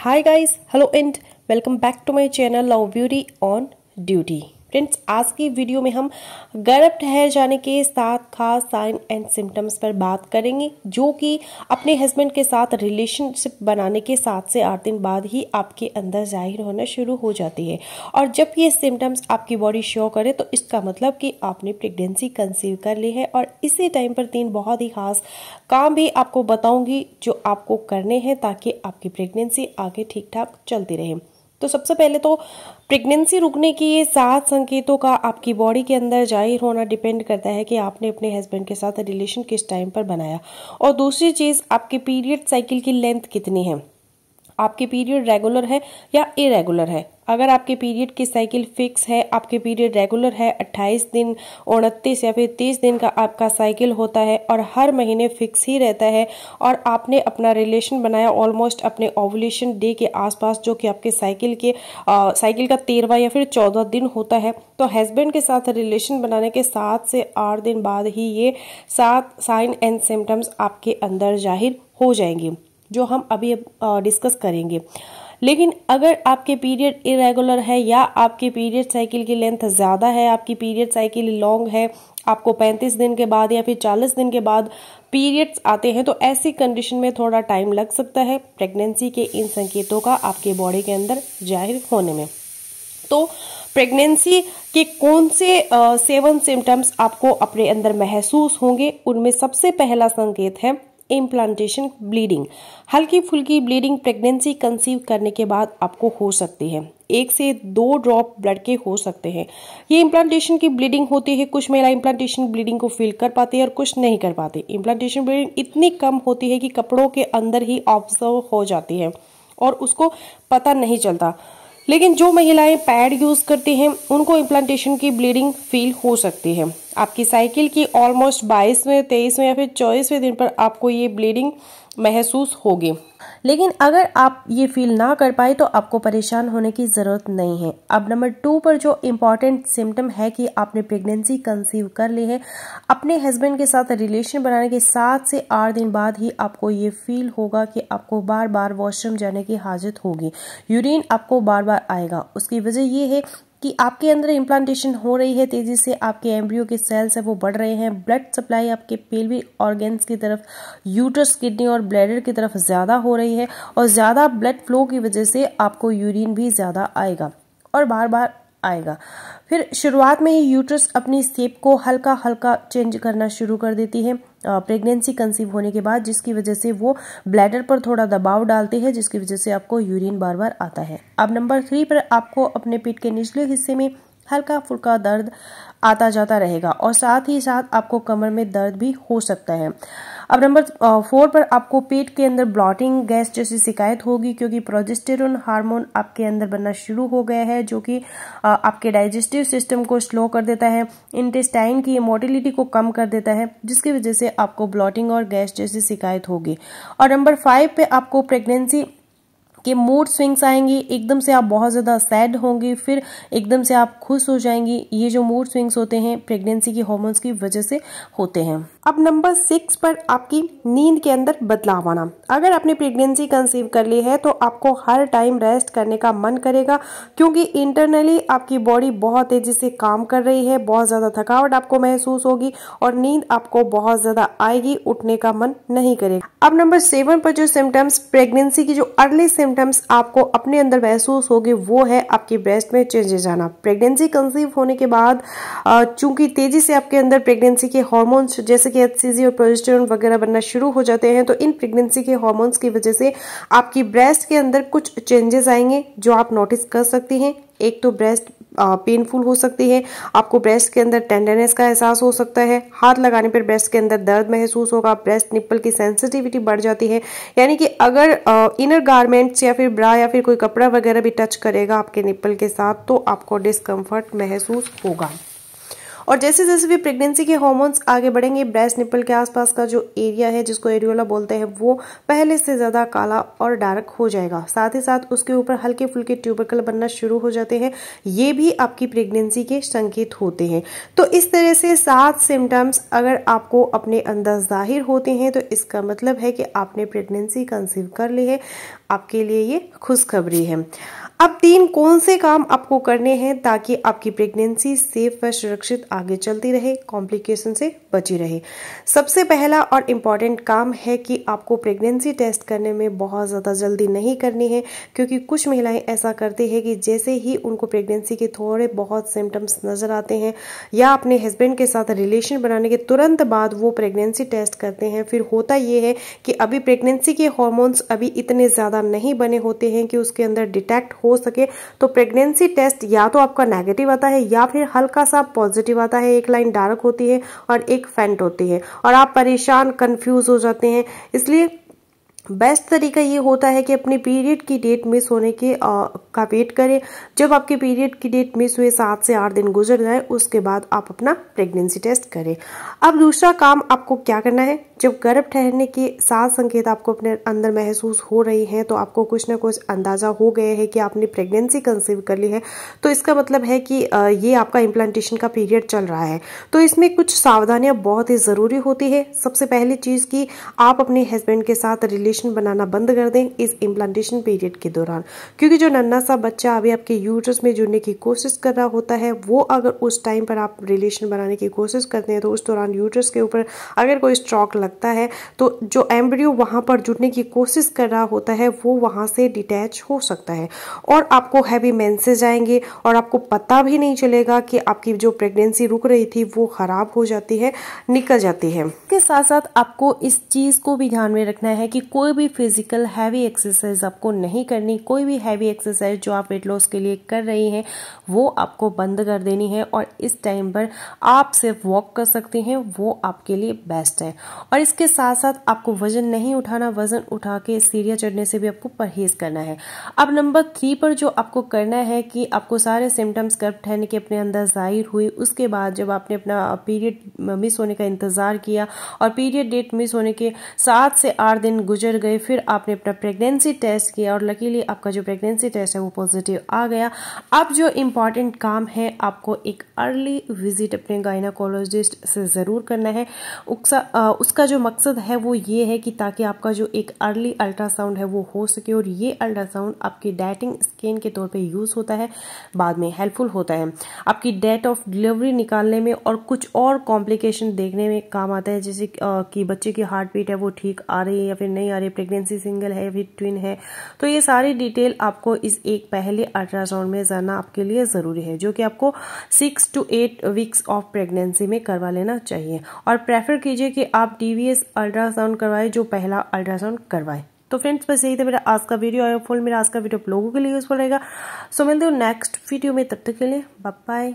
Hi guys, hello and welcome back to my channel Love Beauty on Duty. Friends आज की video में हम गर्भ ठहर जाने के साथ खास साइन एंड सिम्टम्स पर बात करेंगे जो कि अपने हस्बैंड के साथ रिलेशनशिप बनाने के सात से आठ दिन बाद ही आपके अंदर जाहिर होना शुरू हो जाती है और जब ये सिम्टम्स आपकी बॉडी शो करे तो इसका मतलब कि आपने प्रेगनेंसी कंसीव कर ली है और इसी टाइम पर तीन बहुत ही खास काम भी आपको बताऊंगी जो आपको करने हैं ताकि आपकी प्रेगनेंसी आगे ठीक ठाक चलती रहे तो सबसे पहले तो प्रेगनेंसी रुकने की ये सात संकेतों का आपकी बॉडी के अंदर जाहिर होना डिपेंड करता है कि आपने अपने हस्बैंड के साथ रिलेशन किस टाइम पर बनाया और दूसरी चीज़ आपके पीरियड साइकिल की लेंथ कितनी है आपके पीरियड रेगुलर है या इरेगुलर है अगर आपके पीरियड की साइकिल फिक्स है आपके पीरियड रेगुलर है 28 दिन उनतीस या फिर 30 दिन का आपका साइकिल होता है और हर महीने फिक्स ही रहता है और आपने अपना रिलेशन बनाया ऑलमोस्ट अपने ओवुलेशन डे के आसपास जो कि आपके साइकिल के साइकिल का तेरवा या फिर चौदह दिन होता है तो हस्बैंड के साथ रिलेशन बनाने के सात से आठ दिन बाद ही ये सात साइन एंड सिम्टम्स आपके अंदर जाहिर हो जाएंगी जो हम अभी डिस्कस करेंगे लेकिन अगर आपके पीरियड इरेगुलर है या आपके पीरियड साइकिल की लेंथ ज़्यादा है आपकी पीरियड साइकिल लॉन्ग है आपको 35 दिन के बाद या फिर 40 दिन के बाद पीरियड्स आते हैं तो ऐसी कंडीशन में थोड़ा टाइम लग सकता है प्रेगनेंसी के इन संकेतों का आपके बॉडी के अंदर जाहिर होने में तो प्रेगनेंसी के कौन से सेवन सिम्टम्स आपको अपने अंदर महसूस होंगे उनमें सबसे पहला संकेत है इम्प्लांटेशन ब्लीडिंग हल्की फुल्की ब्लीडिंग प्रेगनेंसी कंसीव करने के बाद आपको हो सकती है एक से दो ड्रॉप ब्लड के हो सकते हैं ये इम्प्लांटेशन की ब्लीडिंग होती है कुछ महिला इम्प्लांटेशन ब्लीडिंग को फील कर पाती है और कुछ नहीं कर पाती इम्प्लांटेशन ब्लीडिंग इतनी कम होती है कि कपड़ों के अंदर ही ऑब्जर्व हो जाती है और उसको पता नहीं चलता लेकिन जो महिलाएं पैड यूज़ करती हैं उनको इम्प्लांटेशन की ब्लीडिंग फील हो सकती है आपकी साइकिल की ऑलमोस्ट बाईसवें तेईसवें या फिर चौबीसवें दिन पर आपको ये ब्लीडिंग महसूस होगी लेकिन अगर आप ये फील ना कर पाए तो आपको परेशान होने की ज़रूरत नहीं है अब नंबर टू पर जो इम्पोर्टेंट सिम्टम है कि आपने प्रेगनेंसी कंसीव कर ली है अपने हस्बैंड के साथ रिलेशन बनाने के सात से आठ दिन बाद ही आपको ये फील होगा कि आपको बार बार वॉशरूम जाने की हाजत होगी यूरिन आपको बार बार आएगा उसकी वजह यह है कि आपके अंदर इम्प्लांटेशन हो रही है तेज़ी से आपके एम्ब्रियो के सेल्स है वो बढ़ रहे हैं ब्लड सप्लाई आपके पेलवी ऑर्गेन्स की तरफ यूटर्स किडनी और ब्लैडर की तरफ ज़्यादा हो रही है और ज़्यादा ब्लड फ्लो की वजह से आपको यूरिन भी ज़्यादा आएगा और बार बार आएगा फिर शुरुआत में ही यूट्रस अपनी सेप को हल्का हल्का चेंज करना शुरू कर देती है प्रेगनेंसी कंसीव होने के बाद जिसकी वजह से वो ब्लैडर पर थोड़ा दबाव डालते हैं जिसकी वजह से आपको यूरिन बार बार आता है अब नंबर थ्री पर आपको अपने पेट के निचले हिस्से में हल्का फुल्का दर्द आता जाता रहेगा और साथ ही साथ आपको कमर में दर्द भी हो सकता है अब नंबर फोर पर आपको पेट के अंदर ब्लॉटिंग गैस जैसी शिकायत होगी क्योंकि प्रोजेस्टेरोन हार्मोन आपके अंदर बनना शुरू हो गया है जो कि आपके डाइजेस्टिव सिस्टम को स्लो कर देता है इंटेस्टाइन की मोटिलिटी को कम कर देता है जिसकी वजह से आपको ब्लॉटिंग और गैस जैसी शिकायत होगी और नंबर फाइव पे आपको प्रेगनेंसी के मूड स्विंग्स आएंगी एकदम से आप बहुत ज़्यादा सैड होंगी फिर एकदम से आप खुश हो जाएंगी ये जो मूड स्विंग्स होते हैं प्रेगनेंसी के हॉर्मोन्स की वजह से होते हैं अब नंबर सिक्स पर आपकी नींद के अंदर बदलाव आना अगर आपने प्रेगनेंसी कंसीव कर ली है तो आपको हर टाइम रेस्ट करने का मन करेगा क्योंकि इंटरनली आपकी बॉडी बहुत तेज़ी से काम कर रही है बहुत ज़्यादा थकावट आपको महसूस होगी और नींद आपको बहुत ज़्यादा आएगी उठने का मन नहीं करेगा अब नंबर सेवन पर जो सिम्टम्स प्रेगनेंसी की जो अर्ली सिम्टम्स आपको अपने अंदर महसूस होगी वो है आपकी ब्रेस्ट में चेंजेस आना प्रेगनेंसी कंसीव होने के बाद चूंकि तेज़ी से आपके अंदर प्रेगनेंसी के हॉर्मोन्स जैसे जैसे कि एच और प्रोजेस्टेरॉन वगैरह बनना शुरू हो जाते हैं तो इन प्रेगनेंसी के हॉर्मोन्स की वजह से आपकी ब्रेस्ट के अंदर कुछ चेंजेस आएंगे जो आप नोटिस कर सकती हैं एक तो ब्रेस्ट पेनफुल हो सकती है आपको ब्रेस्ट के अंदर टेंडरनेस का एहसास हो सकता है हाथ लगाने पर ब्रेस्ट के अंदर दर्द महसूस होगा ब्रेस्ट निप्पल की सेंसिटिविटी बढ़ जाती है यानी कि अगर इनर गारमेंट्स या फिर ब्रा या फिर कोई कपड़ा वगैरह भी टच करेगा आपके निप्पल के साथ तो आपको डिस्कम्फर्ट महसूस होगा और जैसे जैसे भी प्रेगनेंसी के हॉर्मोन्स आगे बढ़ेंगे ब्रेस्ट निपल के आसपास का जो एरिया है जिसको एरियोला बोलते हैं वो पहले से ज़्यादा काला और डार्क हो जाएगा साथ ही साथ उसके ऊपर हल्के फुल्के ट्यूबरकल बनना शुरू हो जाते हैं ये भी आपकी प्रेगनेंसी के संकेत होते हैं तो इस तरह से सात सिम्टम्स अगर आपको अपने अंदर जाहिर होते हैं तो इसका मतलब है कि आपने प्रेगनेंसी कंसीव कर ली है आपके लिए ये खुशखबरी है अब तीन कौन से काम आपको करने हैं ताकि आपकी प्रेगनेंसी सेफ व सुरक्षित आगे चलती रहे कॉम्प्लिकेशन से बची रहे सबसे पहला और इम्पॉर्टेंट काम है कि आपको प्रेगनेंसी टेस्ट करने में बहुत ज़्यादा जल्दी नहीं करनी है क्योंकि कुछ महिलाएं ऐसा करती है कि जैसे ही उनको प्रेगनेंसी के थोड़े बहुत सिम्टम्स नज़र आते हैं या अपने हस्बैंड के साथ रिलेशन बनाने के तुरंत बाद वो प्रेगनेंसी टेस्ट करते हैं फिर होता ये है कि अभी प्रेगनेंसी के हॉर्मोन्स अभी इतने ज़्यादा नहीं बने होते हैं कि उसके अंदर डिटेक्ट हो हो सके तो प्रेगनेंसी टेस्ट या तो आपका नेगेटिव आता है या फिर हल्का सा पॉजिटिव आता है एक लाइन डार्क होती है और एक फेंट होती है और आप परेशान कन्फ्यूज हो जाते हैं इसलिए बेस्ट तरीका ये होता है कि अपने पीरियड की डेट मिस होने के आ, का वेट करें जब आपके पीरियड की डेट मिस हुए सात से आठ दिन गुजर जाए उसके बाद आप अपना प्रेगनेंसी टेस्ट करें अब दूसरा काम आपको क्या करना है जब गर्भ ठहरने के सात संकेत आपको अपने अंदर महसूस हो रहे हैं तो आपको कुछ ना कुछ अंदाज़ा हो गया है कि आपने प्रेगनेंसी कंसीव कर ली है तो इसका मतलब है कि ये आपका इम्प्लांटेशन का पीरियड चल रहा है तो इसमें कुछ सावधानियां बहुत ही ज़रूरी होती है सबसे पहली चीज़ कि आप अपने हस्बैंड के साथ रिले इम्प्लांटेशन बनाना बंद कर दें इस इम्प्लांटेशन पीरियड के दौरान क्योंकि जो नन्ना सा बच्चा अभी आपके यूटर्स में जुड़ने की कोशिश कर रहा होता है वो अगर उस टाइम पर आप रिलेशन बनाने की कोशिश करते हैं तो उस दौरान यूटर्स के ऊपर अगर कोई स्ट्रॉक लगता है तो जो एम्ब्रियो वहाँ पर जुड़ने की कोशिश कर रहा होता है वो वहाँ से डिटैच हो सकता है और आपको हैवी मैंसेज आएंगे और आपको पता भी नहीं चलेगा कि आपकी जो प्रेगनेंसी रुक रही थी वो ख़राब हो जाती है निकल जाती है इसके साथ साथ आपको इस चीज़ को भी ध्यान में रखना है कि कोई कोई भी फिजिकल हैवी एक्सरसाइज आपको नहीं करनी कोई भी हैवी एक्सरसाइज जो आप वेट लॉस के लिए कर रही हैं वो आपको बंद कर देनी है और इस टाइम पर आप सिर्फ वॉक कर सकते हैं वो आपके लिए बेस्ट है और इसके साथ साथ आपको वजन नहीं उठाना वजन उठा के सीरिया चढ़ने से भी आपको परहेज करना है अब नंबर थ्री पर जो आपको करना है कि आपको सारे सिम्टम्स कब ठहरने के अपने अंदर जाहिर हुई उसके बाद जब आपने अपना पीरियड मिस होने का इंतज़ार किया और पीरियड डेट मिस होने के सात से आठ दिन गुजर हॉस्पिटल गए फिर आपने अपना प्रेगनेंसी टेस्ट किया और लकीली आपका जो प्रेगनेंसी टेस्ट है वो पॉजिटिव आ गया अब जो इम्पॉर्टेंट काम है आपको एक अर्ली विजिट अपने गायनाकोलॉजिस्ट से ज़रूर करना है उकसा, उसका जो मकसद है वो ये है कि ताकि आपका जो एक अर्ली अल्ट्रासाउंड है वो हो सके और ये अल्ट्रासाउंड आपकी डाइटिंग स्कैन के तौर पर यूज़ होता है बाद में हेल्पफुल होता है आपकी डेट ऑफ डिलीवरी निकालने में और कुछ और कॉम्प्लिकेशन देखने में काम आता है जैसे कि बच्चे की हार्ट बीट है वो ठीक आ रही है या फिर नहीं आ है प्रेगनेंसी सिंगल है विथ ट्विन है तो ये सारी डिटेल आपको इस एक पहले अल्ट्रासाउंड में जाना आपके लिए ज़रूरी है जो कि आपको six to eight weeks of pregnancy में करवा लेना चाहिए और प्रेफर कीजिए कि आप डी अल्ट्रासाउंड करवाएं जो पहला अल्ट्रासाउंड करवाएं तो फ्रेंड्स बस यही था मेरा आज का वीडियो आया फुल मेरा आज का वीडियो आप लोगों के लिए यूजफुल रहेगा सो मिलते हो नेक्स्ट वीडियो में तब तक के लिए बाय